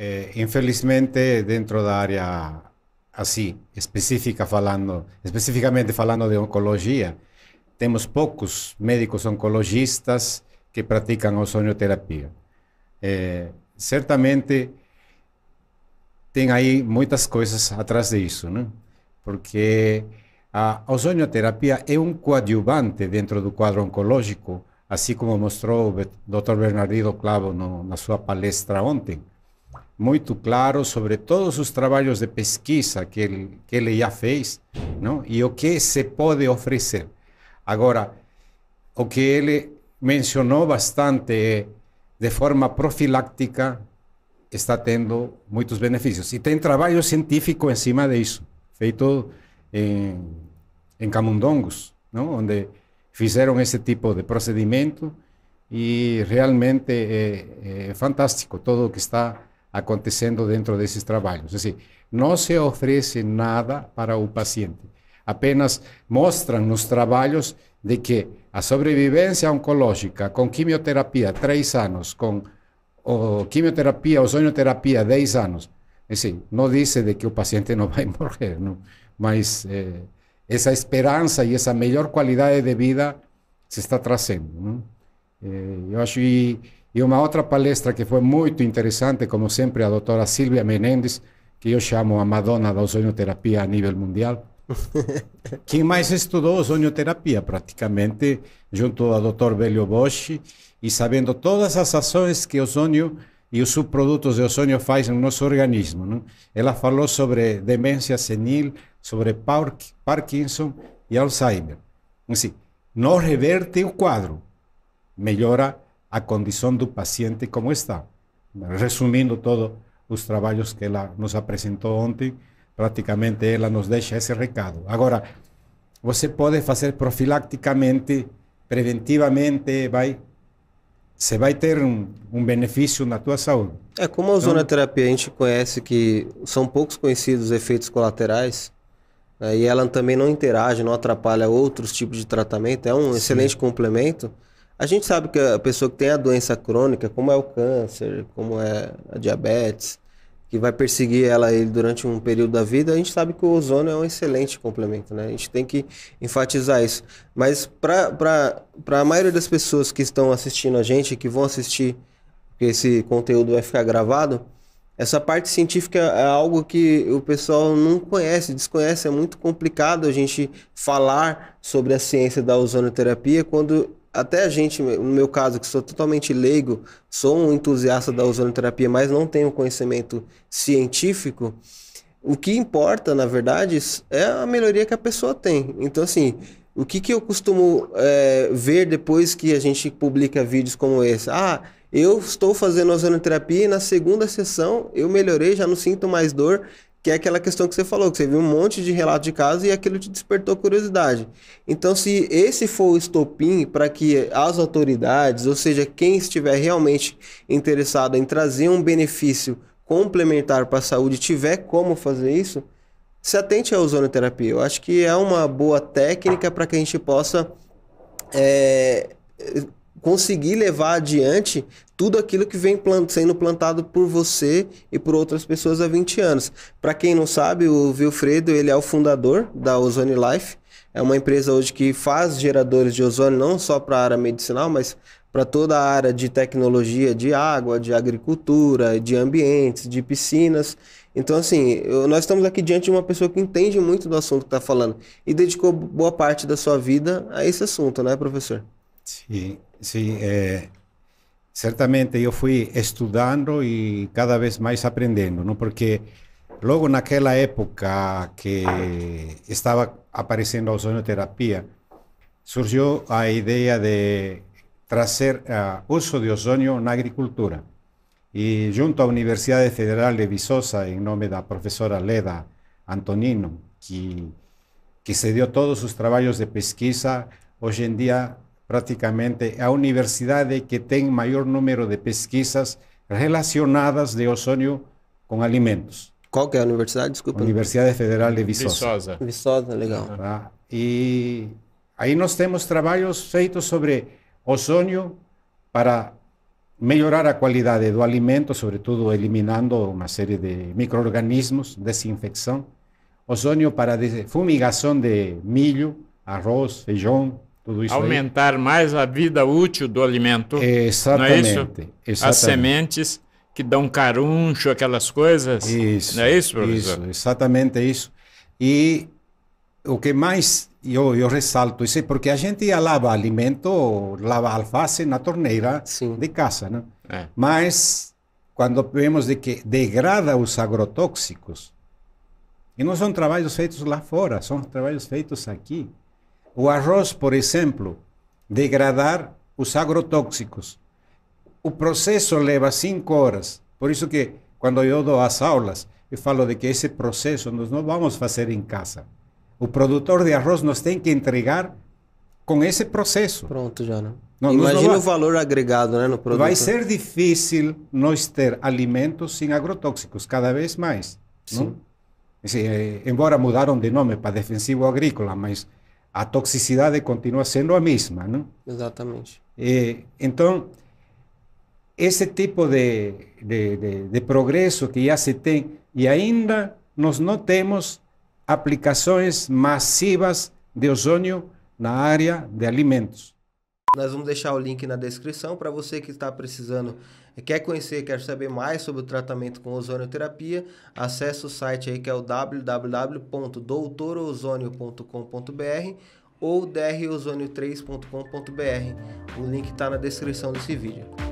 É, infelizmente, dentro da área assim, específica falando, especificamente falando de oncologia, temos poucos médicos oncologistas que praticam ozonioterapia. É, certamente tem aí muitas coisas atrás disso, né? Porque a ozonioterapia é um coadjuvante dentro do quadro oncológico, assim como mostrou o Dr. Bernardino Clavo no, na sua palestra ontem muito claro sobre todos os trabalhos de pesquisa que ele, que ele já fez não? e o que se pode oferecer. Agora, o que ele mencionou bastante é, de forma profiláctica, está tendo muitos benefícios. E tem trabalho científico em cima disso, feito em, em camundongos, não? onde fizeram esse tipo de procedimento e realmente é, é fantástico todo o que está acontecendo dentro desses trabalhos. É assim, não se oferece nada para o paciente. Apenas mostram nos trabalhos de que a sobrevivência oncológica com quimioterapia, três anos, com o, quimioterapia, ozonioterapia, dez anos. É assim, não diz de que o paciente não vai morrer, não. mas eh, essa esperança e essa melhor qualidade de vida se está trazendo. Eh, eu acho que e uma outra palestra que foi muito interessante, como sempre, a doutora Silvia Menendez, que eu chamo a Madonna da ozonioterapia a nível mundial. Quem mais estudou ozonioterapia, praticamente, junto ao doutor Velho Bosch, e sabendo todas as ações que o ozônio e os subprodutos de ozônio fazem no nosso organismo. Né? Ela falou sobre demência senil, sobre Parkinson e Alzheimer. Assim, não reverte o quadro, melhora a condição do paciente como está. Resumindo todos os trabalhos que ela nos apresentou ontem, praticamente ela nos deixa esse recado. Agora, você pode fazer profilaticamente, preventivamente, vai você vai ter um, um, benefício na tua saúde. É como a então, ozonoterapia, a gente conhece que são poucos conhecidos os efeitos colaterais, né, e ela também não interage, não atrapalha outros tipos de tratamento, é um Sim. excelente complemento. A gente sabe que a pessoa que tem a doença crônica, como é o câncer, como é a diabetes, que vai perseguir ela ele durante um período da vida, a gente sabe que o ozônio é um excelente complemento, né? A gente tem que enfatizar isso. Mas para a maioria das pessoas que estão assistindo a gente, que vão assistir, porque esse conteúdo vai ficar gravado, essa parte científica é algo que o pessoal não conhece, desconhece. É muito complicado a gente falar sobre a ciência da ozonoterapia quando até a gente, no meu caso, que sou totalmente leigo, sou um entusiasta da ozonoterapia, mas não tenho conhecimento científico, o que importa, na verdade, é a melhoria que a pessoa tem. Então, assim, o que, que eu costumo é, ver depois que a gente publica vídeos como esse? Ah, eu estou fazendo ozonoterapia e na segunda sessão eu melhorei, já não sinto mais dor que é aquela questão que você falou, que você viu um monte de relato de casos e aquilo te despertou curiosidade. Então, se esse for o estopim para que as autoridades, ou seja, quem estiver realmente interessado em trazer um benefício complementar para a saúde, tiver como fazer isso, se atente à ozonoterapia. Eu acho que é uma boa técnica para que a gente possa é, conseguir levar adiante tudo aquilo que vem plant sendo plantado por você e por outras pessoas há 20 anos. Para quem não sabe, o Wilfredo ele é o fundador da Ozone Life. É uma empresa hoje que faz geradores de ozônio não só para a área medicinal, mas para toda a área de tecnologia de água, de agricultura, de ambientes, de piscinas. Então, assim, eu, nós estamos aqui diante de uma pessoa que entende muito do assunto que está falando e dedicou boa parte da sua vida a esse assunto, né, professor? Sim, sim. É, certamente eu fui estudando e cada vez mais aprendendo, não? porque logo naquela época que estava aparecendo a ozonoterapia, surgiu a ideia de trazer uh, uso de ozônio na agricultura. E junto à Universidade Federal de Viçosa, em nome da professora Leda Antonino, que, que se deu todos os trabalhos de pesquisa, hoje em dia praticamente a universidade que tem maior número de pesquisas relacionadas de ozônio com alimentos. Qual que é a universidade? Desculpa. Universidade Federal de Viçosa. Viçosa. Viçosa, legal. Tá? E aí nós temos trabalhos feitos sobre ozônio para melhorar a qualidade do alimento, sobretudo eliminando uma série de microorganismos, desinfecção. Ozônio para fumigação de milho, arroz, feijão, aumentar aí. mais a vida útil do alimento. Exatamente. Não é isso? As sementes que dão caruncho, aquelas coisas. Isso. Não é isso, professor? Isso, exatamente isso. E o que mais eu, eu ressalto isso é porque a gente lava alimento, lava alface na torneira Sim. de casa, né? É. Mas quando vemos de que degrada os agrotóxicos, e não são trabalhos feitos lá fora, são trabalhos feitos aqui o arroz, por exemplo, degradar os agrotóxicos. O processo leva cinco horas. Por isso que quando eu dou as aulas, eu falo de que esse processo nós não vamos fazer em casa. O produtor de arroz nos tem que entregar com esse processo. Pronto, já né? não. não Imagina o valor agregado né, no produto. Vai ser difícil nós ter alimentos sem agrotóxicos, cada vez mais. Sim. Não? Assim, eh, embora mudaram de nome para defensivo agrícola, mas a toxicidade continua sendo a mesma, não? Exatamente. E, eh, então, esse tipo de, de, de, de progresso que já se tem, e ainda nós não temos aplicações massivas de ozônio na área de alimentos. Nós vamos deixar o link na descrição para você que está precisando, eh, quer conhecer, quer saber mais sobre o tratamento com ozonioterapia, acesse o site aí que é o www.doutorozonio.com.br ou drozonio3.com.br. O link está na descrição desse vídeo.